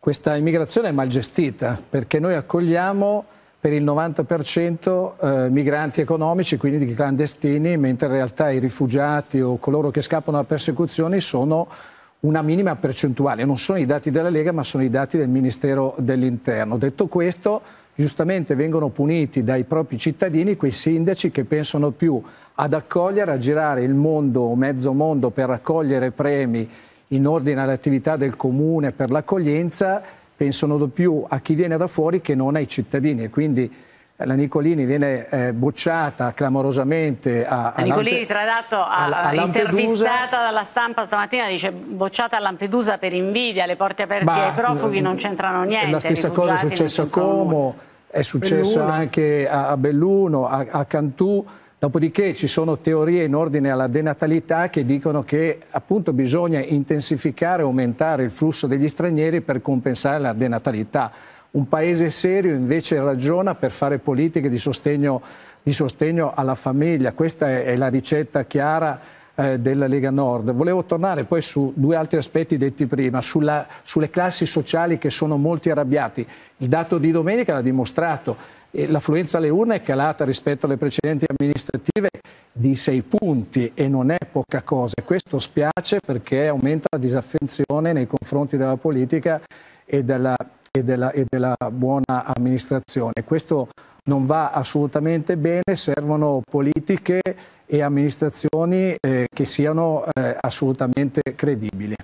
questa immigrazione è mal gestita perché noi accogliamo per il 90% eh, migranti economici, quindi clandestini, mentre in realtà i rifugiati o coloro che scappano da persecuzioni sono una minima percentuale. Non sono i dati della Lega, ma sono i dati del Ministero dell'Interno. Detto questo, giustamente vengono puniti dai propri cittadini quei sindaci che pensano più ad accogliere, a girare il mondo, o mezzo mondo per raccogliere premi in ordine alle attività del comune per l'accoglienza pensano di più a chi viene da fuori che non ai cittadini e quindi eh, la Nicolini viene eh, bocciata clamorosamente a, a Nicolini tra l'altro intervistata dalla stampa stamattina dice bocciata a Lampedusa per invidia le porte aperte Ma, ai profughi mm, non c'entrano niente la stessa cosa è successa a Como è successo Belluno. anche a, a Belluno a, a Cantù Dopodiché ci sono teorie in ordine alla denatalità che dicono che appunto bisogna intensificare e aumentare il flusso degli stranieri per compensare la denatalità. Un paese serio invece ragiona per fare politiche di sostegno, di sostegno alla famiglia. Questa è, è la ricetta chiara eh, della Lega Nord. Volevo tornare poi su due altri aspetti detti prima, sulla, sulle classi sociali che sono molti arrabbiati. Il dato di domenica l'ha dimostrato, eh, l'affluenza alle urne è calata rispetto alle precedenti amministrative di sei punti e non è poca cosa. Questo spiace perché aumenta la disaffezione nei confronti della politica e della politica e della, e della buona amministrazione. Questo non va assolutamente bene, servono politiche e amministrazioni eh, che siano eh, assolutamente credibili.